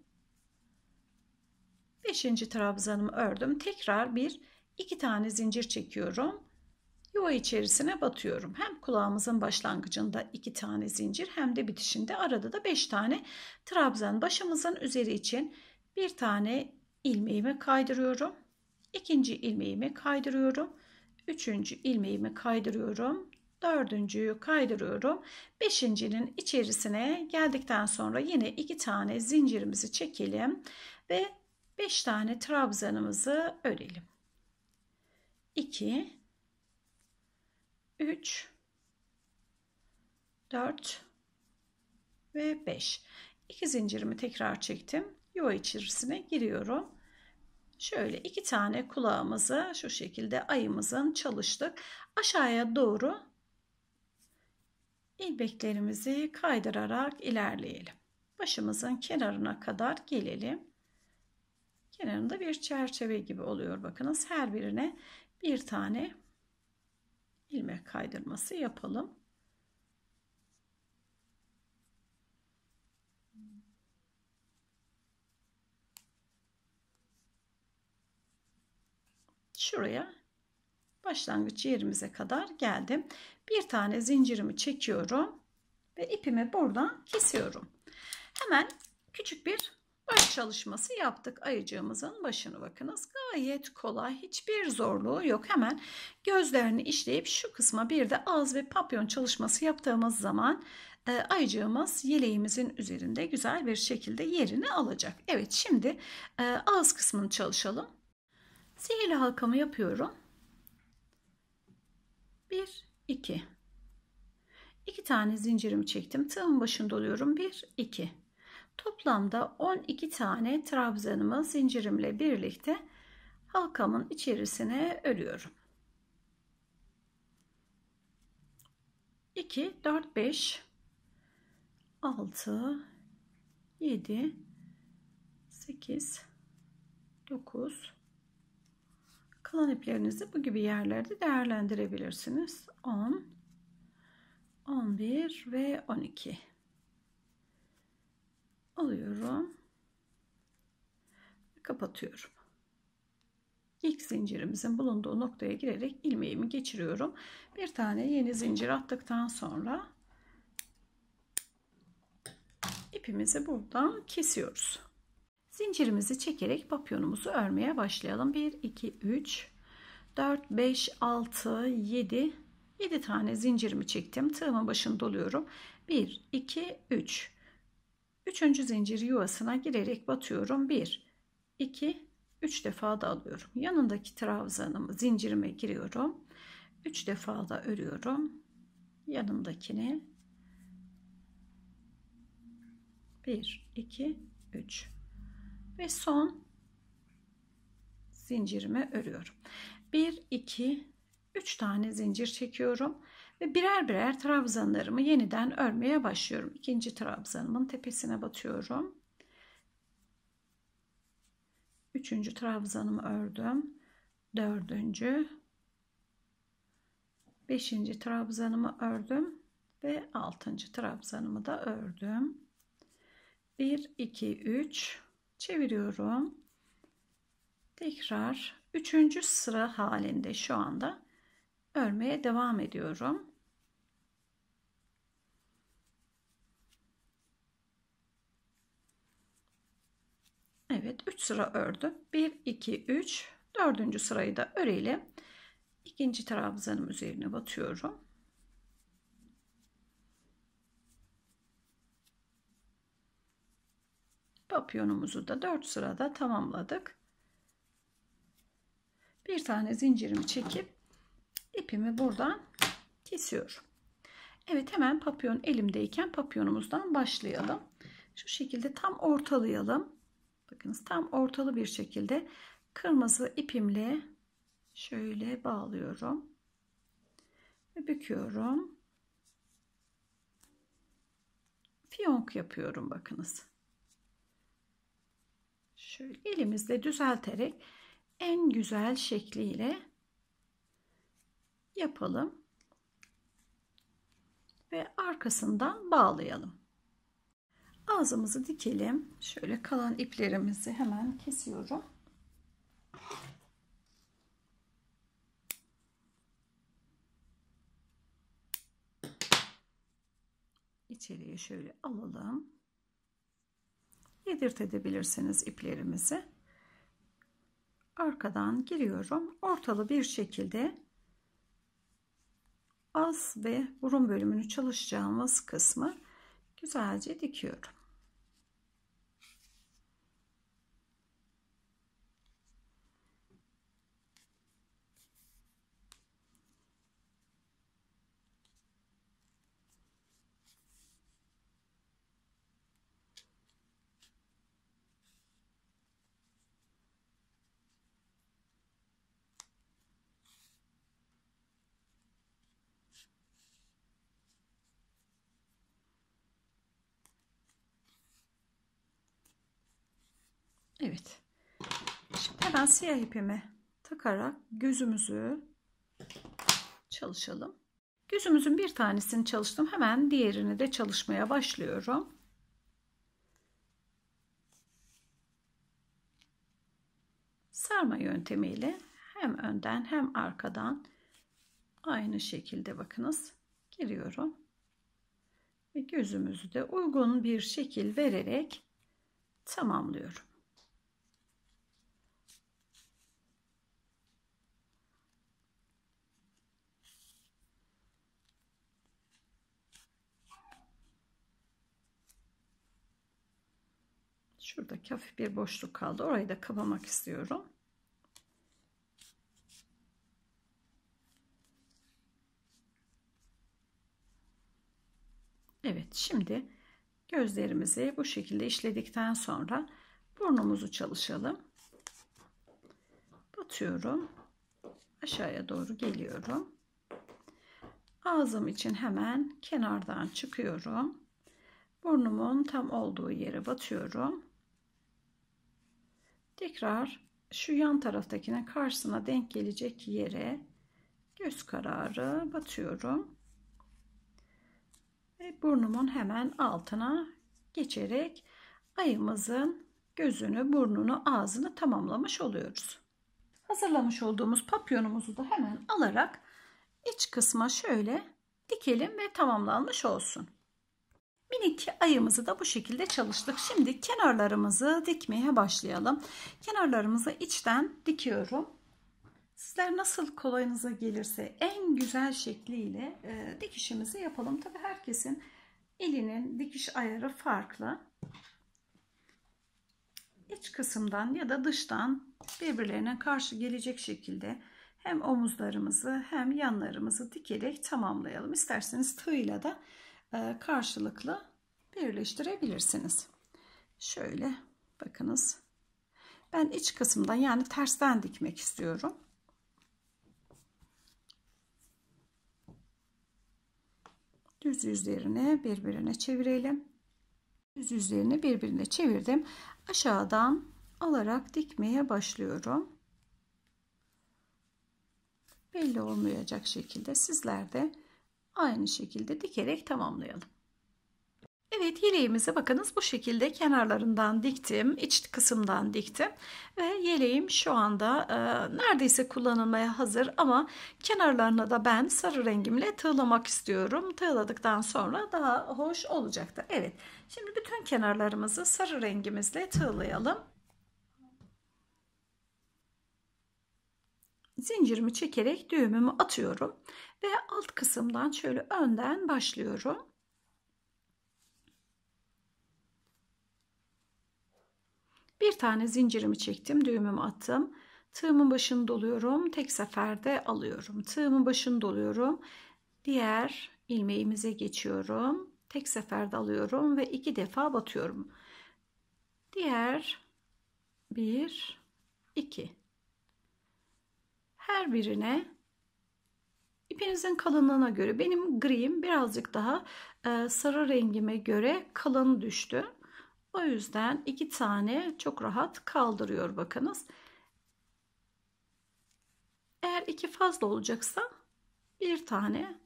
beşinci trabzanımı ördüm tekrar bir iki tane zincir çekiyorum yuva içerisine batıyorum hem kulağımızın başlangıcında iki tane zincir hem de bitişinde arada da beş tane trabzan başımızın üzeri için bir tane ilmeğimi kaydırıyorum İkinci ilmeğimi kaydırıyorum. Üçüncü ilmeğimi kaydırıyorum. Dördüncüyü kaydırıyorum. Beşincinin içerisine geldikten sonra yine iki tane zincirimizi çekelim ve beş tane trabzanımızı örelim. İki, üç, dört ve beş. İki zincirimi tekrar çektim yuva içerisine giriyorum Şöyle iki tane kulağımızı şu şekilde ayımızın çalıştık. Aşağıya doğru ilmeklerimizi kaydırarak ilerleyelim. Başımızın kenarına kadar gelelim. Kenarında bir çerçeve gibi oluyor. Bakınız her birine bir tane ilmek kaydırması yapalım. şuraya başlangıç yerimize kadar geldim. Bir tane zincirimi çekiyorum ve ipimi buradan kesiyorum. Hemen küçük bir baş çalışması yaptık ayıcığımızın başını bakınız gayet kolay hiçbir zorluğu yok hemen gözlerini işleyip şu kısma bir de ağız ve papyon çalışması yaptığımız zaman e, ayıcığımız yeleğimizin üzerinde güzel bir şekilde yerini alacak Evet şimdi e, ağız kısmını çalışalım Sihirli halkamı yapıyorum. 1 2 2 tane zincirimi çektim. Tığın başında oluyorum. 1 2 Toplamda 12 tane trabzanımı zincirimle birlikte halkamın içerisine örüyorum. 2 4 5 6 7 8 9 Kalan iplerinizi bu gibi yerlerde değerlendirebilirsiniz. 10, 11 ve 12 alıyorum. Kapatıyorum. İlk zincirimizin bulunduğu noktaya girerek ilmeğimi geçiriyorum. Bir tane yeni zincir attıktan sonra ipimizi buradan kesiyoruz. Zincirimizi çekerek papyonumuzu örmeye başlayalım. 1, 2, 3, 4, 5, 6, 7, 7 tane zincirimi çektim. Tığımın başını doluyorum. 1, 2, 3. Üçüncü zincir yuvasına girerek batıyorum. 1, 2, 3 defa da alıyorum. Yanındaki trabzanımı zincirime giriyorum. 3 defa da örüyorum. Yanındakini 1, 2, 3 ve son zincirimi örüyorum. 1 2 3 tane zincir çekiyorum ve birer birer trabzanlarımı yeniden örmeye başlıyorum. İkinci trabzanımın tepesine batıyorum. Üçüncü trabzanımı ördüm. Dördüncü. Beşinci trabzanımı ördüm. Ve altıncı trabzanımı da ördüm. 1, 2, 3 çeviriyorum. Tekrar 3. sıra halinde şu anda örmeye devam ediyorum. Evet 3 sıra ördüm. 1 2 3 4. sırayı da örelim. İkinci trabzanım üzerine batıyorum. papyonumuzu da 4 sırada tamamladık. Bir tane zincirimi çekip ipimi buradan kesiyorum. Evet hemen papyon elimdeyken papyonumuzdan başlayalım. Şu şekilde tam ortalayalım. Bakınız tam ortalı bir şekilde kırmızı ipimle şöyle bağlıyorum. Ve büküyorum. Fiyonk yapıyorum bakınız. Şöyle elimizle düzelterek en güzel şekliyle yapalım. Ve arkasından bağlayalım. Ağzımızı dikelim. Şöyle kalan iplerimizi hemen kesiyorum. içeriye şöyle alalım yedirt edebilirsiniz iplerimizi. Arkadan giriyorum. Ortalı bir şekilde az ve burun bölümünü çalışacağımız kısmı güzelce dikiyorum. Evet. Şimdi hemen siyah ipimi takarak gözümüzü çalışalım. Gözümüzün bir tanesini çalıştım. Hemen diğerini de çalışmaya başlıyorum. Sarma yöntemiyle hem önden hem arkadan aynı şekilde bakınız giriyorum. Ve gözümüzü de uygun bir şekil vererek tamamlıyorum. Şuradaki hafif bir boşluk kaldı. Orayı da kapamak istiyorum. Evet şimdi gözlerimizi bu şekilde işledikten sonra burnumuzu çalışalım. Batıyorum. Aşağıya doğru geliyorum. Ağzım için hemen kenardan çıkıyorum. Burnumun tam olduğu yere batıyorum. Tekrar şu yan taraftakine karşısına denk gelecek yere göz kararı batıyorum. Ve burnumun hemen altına geçerek ayımızın gözünü, burnunu, ağzını tamamlamış oluyoruz. Hazırlamış olduğumuz papyonumuzu da hemen alarak iç kısma şöyle dikelim ve tamamlanmış olsun minik ayımızı da bu şekilde çalıştık. Şimdi kenarlarımızı dikmeye başlayalım. Kenarlarımızı içten dikiyorum. Sizler nasıl kolayınıza gelirse en güzel şekliyle e, dikişimizi yapalım. Tabi herkesin elinin dikiş ayarı farklı. İç kısımdan ya da dıştan birbirlerine karşı gelecek şekilde hem omuzlarımızı hem yanlarımızı dikerek tamamlayalım. İsterseniz tığ ile de. E, karşılıklı birleştirebilirsiniz. Şöyle bakınız. Ben iç kısımdan yani tersten dikmek istiyorum. Düz yüzlerini birbirine çevirelim. Düz yüzlerini birbirine çevirdim. Aşağıdan alarak dikmeye başlıyorum. Belli olmayacak şekilde sizler de aynı şekilde dikerek tamamlayalım. Evet yeleğimizi bakınız bu şekilde kenarlarından diktim. iç kısımdan diktim. Ve yeleğim şu anda e, neredeyse kullanılmaya hazır ama kenarlarına da ben sarı rengimle tığlamak istiyorum. Tığladıktan sonra daha hoş olacaktır. Evet şimdi bütün kenarlarımızı sarı rengimizle tığlayalım. Zincirimi çekerek düğümümü atıyorum ve alt kısımdan şöyle önden başlıyorum. Bir tane zincirimi çektim, düğümümü attım. Tığımın başını doluyorum. Tek seferde alıyorum. Tığımın başını doluyorum. Diğer ilmeğimize geçiyorum. Tek seferde alıyorum ve iki defa batıyorum. Diğer bir, iki. Her birine İpinizin kalınlığına göre benim gri'm birazcık daha e, sarı rengime göre kalın düştü. O yüzden iki tane çok rahat kaldırıyor bakınız. Eğer iki fazla olacaksa bir tane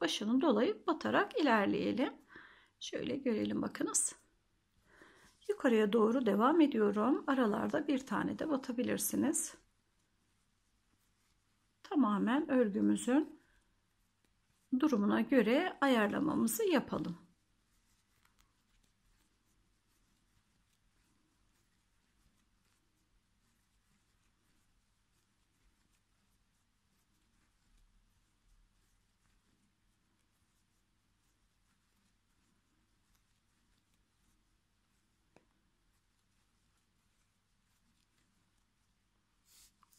başını dolayıp batarak ilerleyelim. Şöyle görelim bakınız. Yukarıya doğru devam ediyorum. Aralarda bir tane de batabilirsiniz. Tamamen örgümüzün durumuna göre ayarlamamızı yapalım.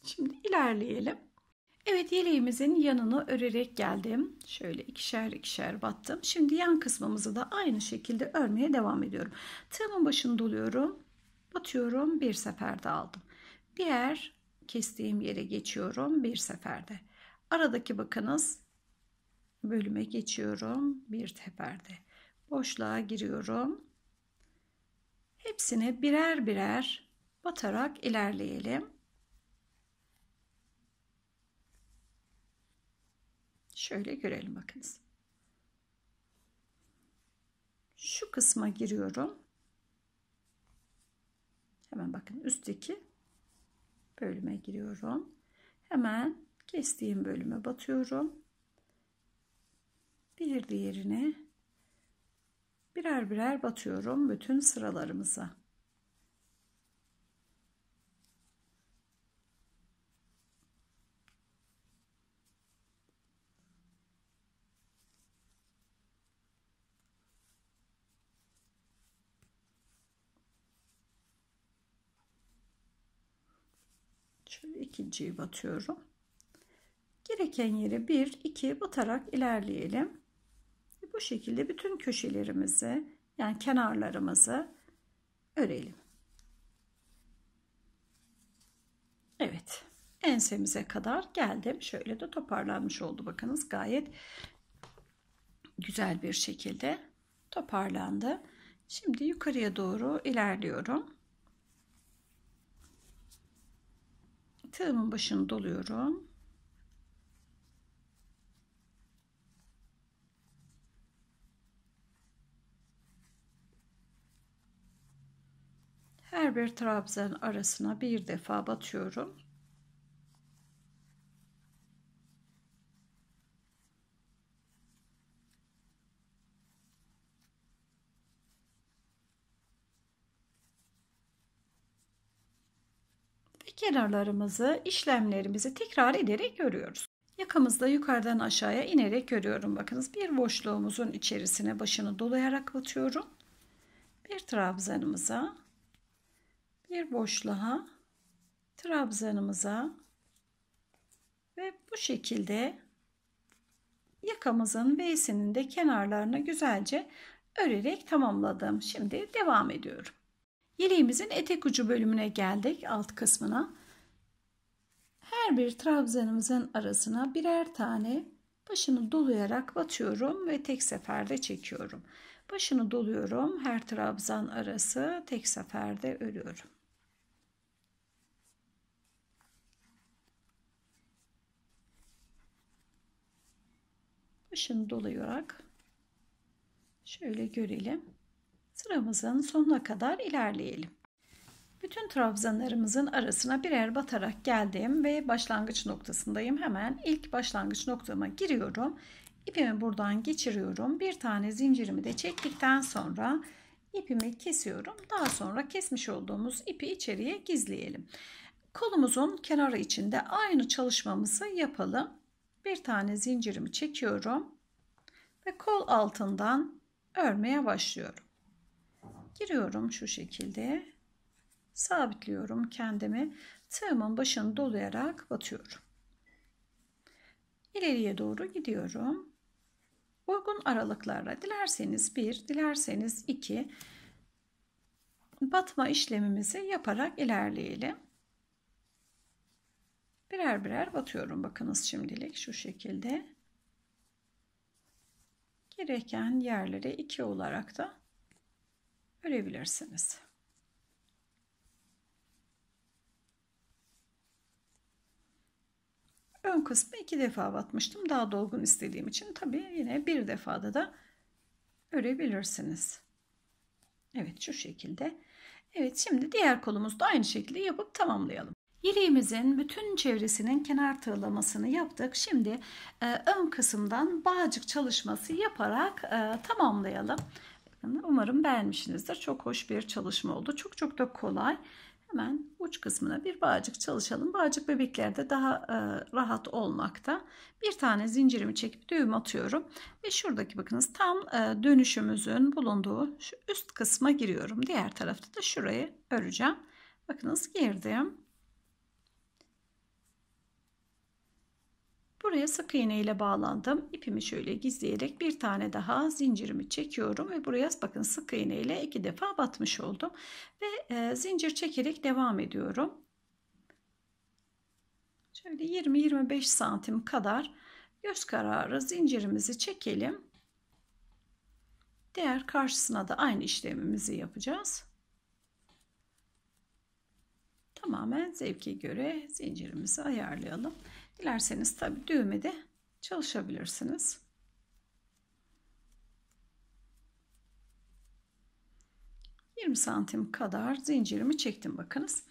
Şimdi ilerleyelim. Evet yeleğimizin yanını örerek geldim. Şöyle ikişer ikişer battım. Şimdi yan kısmımızı da aynı şekilde örmeye devam ediyorum. Tığımın başını doluyorum. Batıyorum. Bir seferde aldım. Diğer kestiğim yere geçiyorum. Bir seferde. Aradaki bakınız bölüme geçiyorum. Bir seferde. Boşluğa giriyorum. Hepsini birer birer batarak ilerleyelim. Şöyle görelim bakınız. Şu kısma giriyorum. Hemen bakın üstteki bölüme giriyorum. Hemen kestiğim bölüme batıyorum. Bir diğerine birer birer batıyorum bütün sıralarımıza. ikinciyi batıyorum. Gereken yere 1 2 batarak ilerleyelim. E, bu şekilde bütün köşelerimizi yani kenarlarımızı örelim. Evet. Ensemize kadar geldim. Şöyle de toparlanmış oldu. Bakınız gayet güzel bir şekilde toparlandı. Şimdi yukarıya doğru ilerliyorum. tığımın başını doluyorum. Her bir trabzan arasına bir defa batıyorum. kenarlarımızı, işlemlerimizi tekrar ederek örüyoruz. Yakamızda yukarıdan aşağıya inerek görüyorum. Bakınız bir boşluğumuzun içerisine başını dolayarak batıyorum. Bir trabzanımıza, bir boşluğa, trabzanımıza ve bu şekilde yakamızın V'sinin de kenarlarını güzelce örerek tamamladım. Şimdi devam ediyorum. Yeleğimizin etek ucu bölümüne geldik alt kısmına. Her bir trabzanımızın arasına birer tane başını dolayarak batıyorum ve tek seferde çekiyorum. Başını doluyorum her trabzan arası tek seferde örüyorum. Başını dolayarak şöyle görelim. Sıramızın sonuna kadar ilerleyelim. Bütün trabzanlarımızın arasına birer batarak geldim ve başlangıç noktasındayım. Hemen ilk başlangıç noktama giriyorum. İpimi buradan geçiriyorum. Bir tane zincirimi de çektikten sonra ipimi kesiyorum. Daha sonra kesmiş olduğumuz ipi içeriye gizleyelim. Kolumuzun kenarı içinde aynı çalışmamızı yapalım. Bir tane zincirimi çekiyorum ve kol altından örmeye başlıyorum. Giriyorum şu şekilde. Sabitliyorum kendimi. Tığımın başını dolayarak batıyorum. ileriye doğru gidiyorum. Uygun aralıklarla dilerseniz bir dilerseniz iki batma işlemimizi yaparak ilerleyelim. Birer birer batıyorum bakınız şimdilik şu şekilde. Gereken yerlere iki olarak da örebilirsiniz. Ön kısmı iki defa batmıştım. Daha dolgun istediğim için tabii yine bir defada da örebilirsiniz. Evet şu şekilde. Evet şimdi diğer kolumuzda aynı şekilde yapıp tamamlayalım. Yeleğimizin bütün çevresinin kenar tığlamasını yaptık. Şimdi e, ön kısımdan bağcık çalışması yaparak e, tamamlayalım bakın umarım beğenmişsinizdir. Çok hoş bir çalışma oldu. Çok çok da kolay. Hemen uç kısmına bir bağcık çalışalım. Bağcık bebeklerde daha e, rahat olmakta. Bir tane zincirimi çekip düğüm atıyorum. Ve şuradaki bakınız tam e, dönüşümüzün bulunduğu şu üst kısma giriyorum. Diğer tarafta da şurayı öreceğim. Bakınız girdim. Buraya sık iğne ile bağlandım. İpimi şöyle gizleyerek bir tane daha zincirimi çekiyorum ve buraya bakın sık iğne ile iki defa batmış oldum. Ve e, zincir çekerek devam ediyorum. Şöyle 20-25 santim kadar göz kararı zincirimizi çekelim. Diğer karşısına da aynı işlemimizi yapacağız. Tamamen zevke göre zincirimizi ayarlayalım. Dilerseniz tabi düğme de çalışabilirsiniz. santim kadar zincirimi çektim bakınız.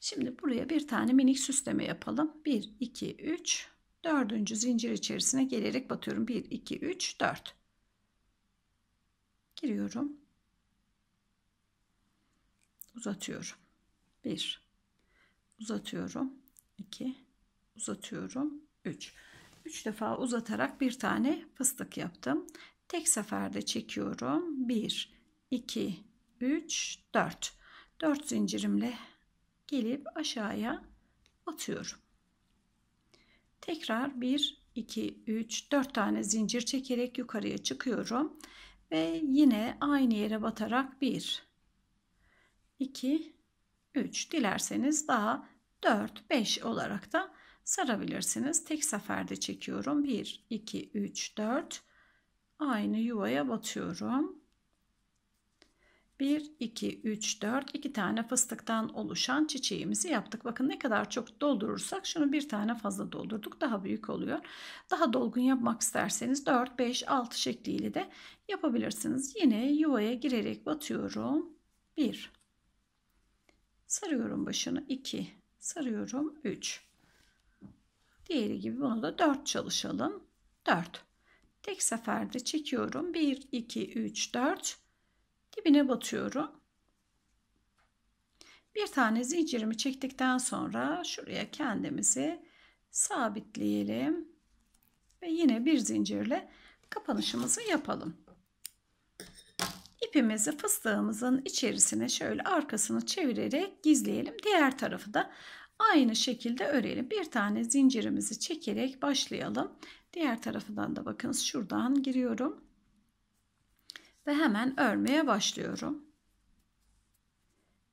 Şimdi buraya bir tane minik süsleme yapalım. 1 2 3 dördüncü zincir içerisine gelerek batıyorum. 1 2 3 4 giriyorum. Uzatıyorum. 1 uzatıyorum. 2 uzatıyorum 3 3 defa uzatarak bir tane fıstık yaptım tek seferde çekiyorum 1 2 3 4 4 zincirimle gelip aşağıya batıyorum tekrar 1 2 3 4 tane zincir çekerek yukarıya çıkıyorum ve yine aynı yere batarak 1 2 3 dilerseniz daha 4 5 olarak da sarabilirsiniz. Tek seferde çekiyorum. 1, 2, 3, 4. Aynı yuvaya batıyorum. 1, 2, 3, 4. 2 tane fıstıktan oluşan çiçeğimizi yaptık. Bakın ne kadar çok doldurursak şunu bir tane fazla doldurduk. Daha büyük oluyor. Daha dolgun yapmak isterseniz 4, 5, 6 şekliyle de yapabilirsiniz. Yine yuvaya girerek batıyorum. 1, sarıyorum başını. 2, sarıyorum. 3, Diğeri gibi bunu da 4 çalışalım. 4. Tek seferde çekiyorum. 1, 2, 3, 4. Dibine batıyorum. Bir tane zincirimi çektikten sonra şuraya kendimizi sabitleyelim. Ve yine bir zincirle kapanışımızı yapalım. İpimizi fıstığımızın içerisine şöyle arkasını çevirerek gizleyelim. Diğer tarafı da Aynı şekilde örelim. Bir tane zincirimizi çekerek başlayalım. Diğer tarafından da bakınız şuradan giriyorum. Ve hemen örmeye başlıyorum.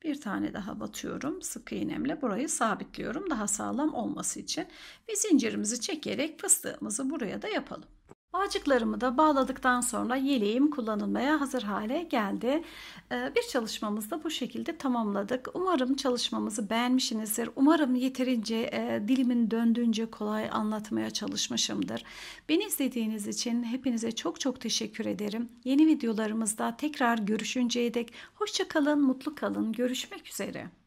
Bir tane daha batıyorum. Sık iğnemle burayı sabitliyorum daha sağlam olması için. Ve zincirimizi çekerek fıstığımızı buraya da yapalım. Bağcıklarımı da bağladıktan sonra yeleğim kullanılmaya hazır hale geldi. Ee, bir çalışmamızda bu şekilde tamamladık. Umarım çalışmamızı beğenmişsinizdir. Umarım yeterince e, dilimin döndüğünce kolay anlatmaya çalışmışımdır. Beni izlediğiniz için hepinize çok çok teşekkür ederim. Yeni videolarımızda tekrar görüşünceye dek hoşçakalın, mutlu kalın. Görüşmek üzere.